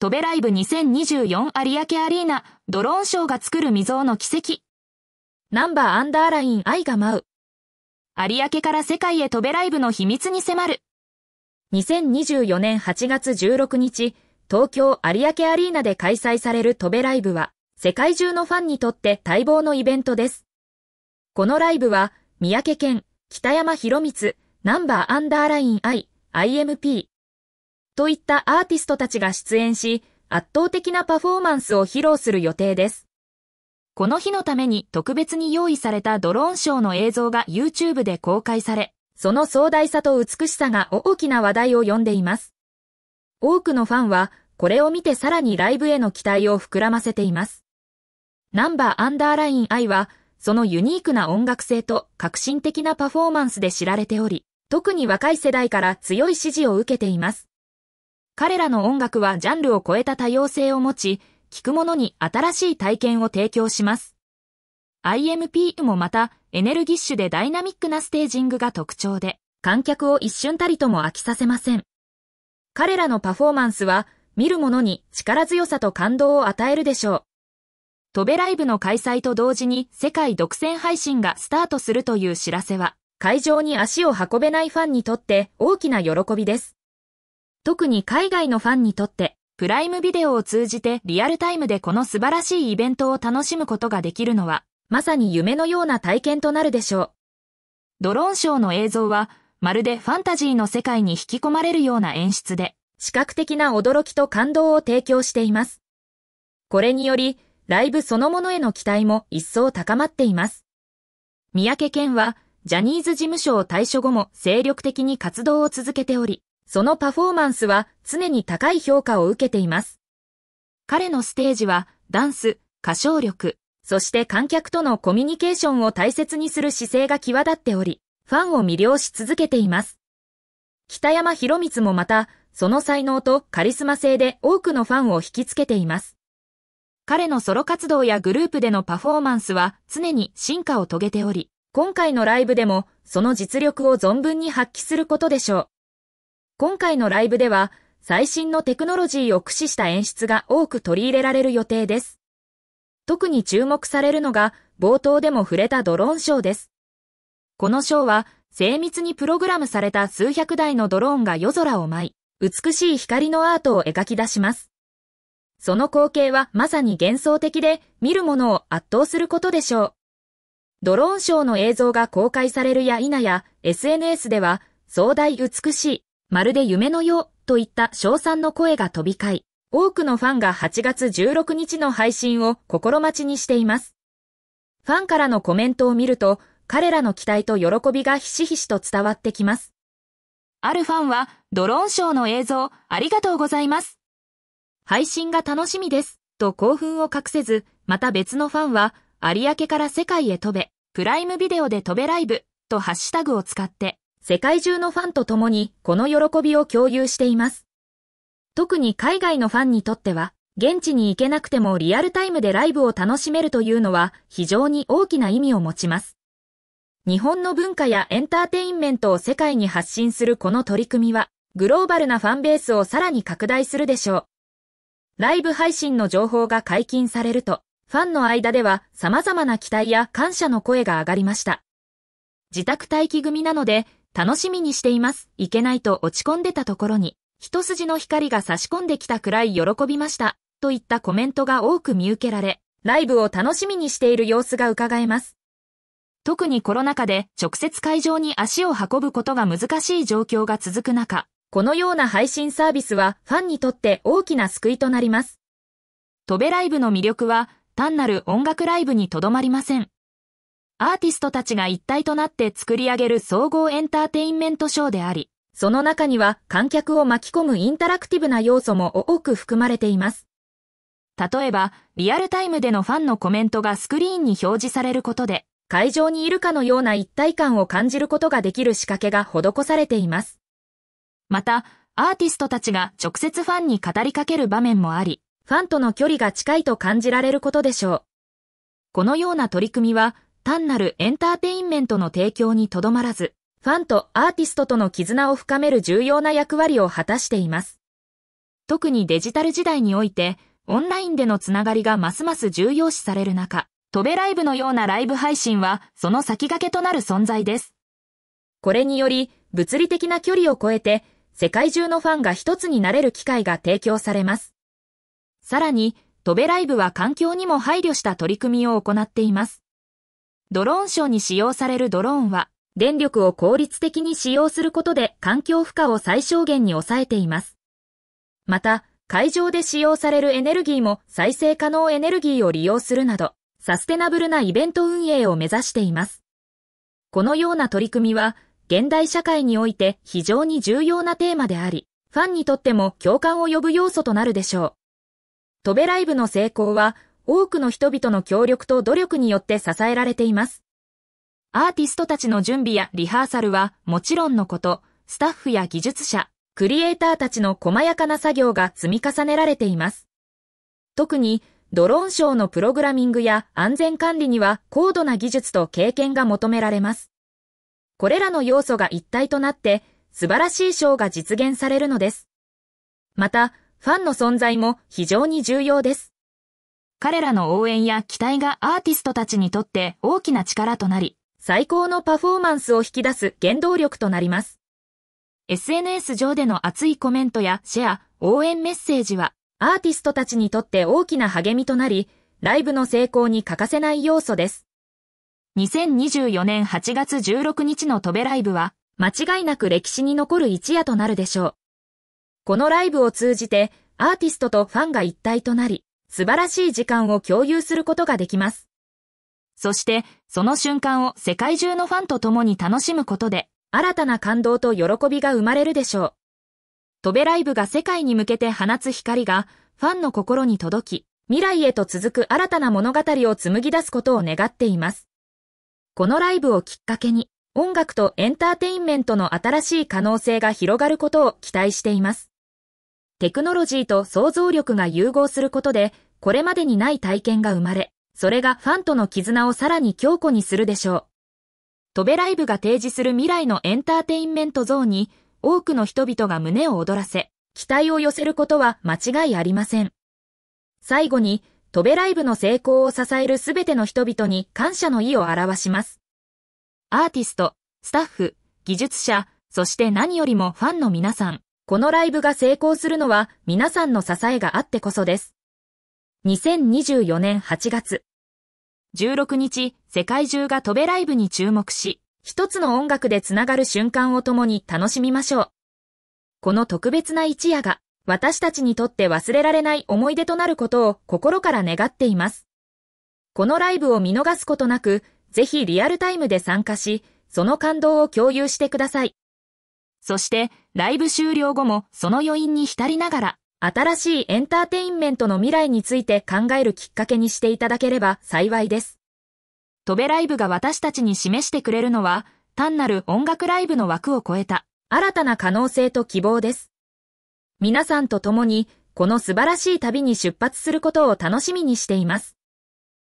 トベライブ2024有明アリーナ、ドローンショーが作る未曾有の奇跡。ナンバーアンダーライン愛が舞う。有明から世界へトベライブの秘密に迫る。2024年8月16日、東京有明アリーナで開催されるトベライブは、世界中のファンにとって待望のイベントです。このライブは、三宅県、北山博光、ナンバーアンダーライン愛、IMP、といったアーティストたちが出演し、圧倒的なパフォーマンスを披露する予定です。この日のために特別に用意されたドローンショーの映像が YouTube で公開され、その壮大さと美しさが大きな話題を呼んでいます。多くのファンは、これを見てさらにライブへの期待を膨らませています。ナンバーアンダーライン I は、そのユニークな音楽性と革新的なパフォーマンスで知られており、特に若い世代から強い支持を受けています。彼らの音楽はジャンルを超えた多様性を持ち、聴く者に新しい体験を提供します。IMP もまた、エネルギッシュでダイナミックなステージングが特徴で、観客を一瞬たりとも飽きさせません。彼らのパフォーマンスは、見る者に力強さと感動を与えるでしょう。トベライブの開催と同時に世界独占配信がスタートするという知らせは、会場に足を運べないファンにとって大きな喜びです。特に海外のファンにとって、プライムビデオを通じてリアルタイムでこの素晴らしいイベントを楽しむことができるのは、まさに夢のような体験となるでしょう。ドローンショーの映像は、まるでファンタジーの世界に引き込まれるような演出で、視覚的な驚きと感動を提供しています。これにより、ライブそのものへの期待も一層高まっています。三宅健は、ジャニーズ事務所を退所後も精力的に活動を続けており、そのパフォーマンスは常に高い評価を受けています。彼のステージはダンス、歌唱力、そして観客とのコミュニケーションを大切にする姿勢が際立っており、ファンを魅了し続けています。北山博光もまた、その才能とカリスマ性で多くのファンを引きつけています。彼のソロ活動やグループでのパフォーマンスは常に進化を遂げており、今回のライブでもその実力を存分に発揮することでしょう。今回のライブでは最新のテクノロジーを駆使した演出が多く取り入れられる予定です。特に注目されるのが冒頭でも触れたドローンショーです。このショーは精密にプログラムされた数百台のドローンが夜空を舞い、美しい光のアートを描き出します。その光景はまさに幻想的で、見るものを圧倒することでしょう。ドローンショーの映像が公開されるや否や、SNS では、壮大美しい、まるで夢のよう、といった賞賛の声が飛び交い、多くのファンが8月16日の配信を心待ちにしています。ファンからのコメントを見ると、彼らの期待と喜びがひしひしと伝わってきます。あるファンは、ドローンショーの映像、ありがとうございます。配信が楽しみです、と興奮を隠せず、また別のファンは、有明から世界へ飛べ、プライムビデオで飛べライブ、とハッシュタグを使って、世界中のファンと共にこの喜びを共有しています。特に海外のファンにとっては、現地に行けなくてもリアルタイムでライブを楽しめるというのは非常に大きな意味を持ちます。日本の文化やエンターテインメントを世界に発信するこの取り組みは、グローバルなファンベースをさらに拡大するでしょう。ライブ配信の情報が解禁されると、ファンの間では様々な期待や感謝の声が上がりました。自宅待機組なので、楽しみにしています。いけないと落ち込んでたところに、一筋の光が差し込んできたくらい喜びました。といったコメントが多く見受けられ、ライブを楽しみにしている様子が伺えます。特にコロナ禍で直接会場に足を運ぶことが難しい状況が続く中、このような配信サービスはファンにとって大きな救いとなります。飛べライブの魅力は単なる音楽ライブにとどまりません。アーティストたちが一体となって作り上げる総合エンターテインメントショーであり、その中には観客を巻き込むインタラクティブな要素も多く含まれています。例えば、リアルタイムでのファンのコメントがスクリーンに表示されることで、会場にいるかのような一体感を感じることができる仕掛けが施されています。また、アーティストたちが直接ファンに語りかける場面もあり、ファンとの距離が近いと感じられることでしょう。このような取り組みは、単なるエンターテインメントの提供にとどまらず、ファンとアーティストとの絆を深める重要な役割を果たしています。特にデジタル時代において、オンラインでのつながりがますます重要視される中、飛べライブのようなライブ配信はその先駆けとなる存在です。これにより、物理的な距離を超えて、世界中のファンが一つになれる機会が提供されます。さらに、飛べライブは環境にも配慮した取り組みを行っています。ドローンショーに使用されるドローンは、電力を効率的に使用することで環境負荷を最小限に抑えています。また、会場で使用されるエネルギーも再生可能エネルギーを利用するなど、サステナブルなイベント運営を目指しています。このような取り組みは、現代社会において非常に重要なテーマであり、ファンにとっても共感を呼ぶ要素となるでしょう。飛べライブの成功は、多くの人々の協力と努力によって支えられています。アーティストたちの準備やリハーサルはもちろんのこと、スタッフや技術者、クリエイターたちの細やかな作業が積み重ねられています。特に、ドローンショーのプログラミングや安全管理には高度な技術と経験が求められます。これらの要素が一体となって素晴らしいショーが実現されるのです。また、ファンの存在も非常に重要です。彼らの応援や期待がアーティストたちにとって大きな力となり、最高のパフォーマンスを引き出す原動力となります。SNS 上での熱いコメントやシェア、応援メッセージは、アーティストたちにとって大きな励みとなり、ライブの成功に欠かせない要素です。2024年8月16日の飛べライブは、間違いなく歴史に残る一夜となるでしょう。このライブを通じて、アーティストとファンが一体となり、素晴らしい時間を共有することができます。そして、その瞬間を世界中のファンと共に楽しむことで、新たな感動と喜びが生まれるでしょう。飛べライブが世界に向けて放つ光が、ファンの心に届き、未来へと続く新たな物語を紡ぎ出すことを願っています。このライブをきっかけに、音楽とエンターテインメントの新しい可能性が広がることを期待しています。テクノロジーと想像力が融合することで、これまでにない体験が生まれ、それがファンとの絆をさらに強固にするでしょう。トベライブが提示する未来のエンターテインメント像に、多くの人々が胸を躍らせ、期待を寄せることは間違いありません。最後に、トベライブの成功を支えるすべての人々に感謝の意を表します。アーティスト、スタッフ、技術者、そして何よりもファンの皆さん。このライブが成功するのは皆さんの支えがあってこそです。2024年8月。16日、世界中が飛べライブに注目し、一つの音楽でつながる瞬間を共に楽しみましょう。この特別な一夜が、私たちにとって忘れられない思い出となることを心から願っています。このライブを見逃すことなく、ぜひリアルタイムで参加し、その感動を共有してください。そしてライブ終了後もその余韻に浸りながら、新しいエンターテインメントの未来について考えるきっかけにしていただければ幸いです。トベライブが私たちに示してくれるのは、単なる音楽ライブの枠を超えた、新たな可能性と希望です。皆さんと共に、この素晴らしい旅に出発することを楽しみにしています。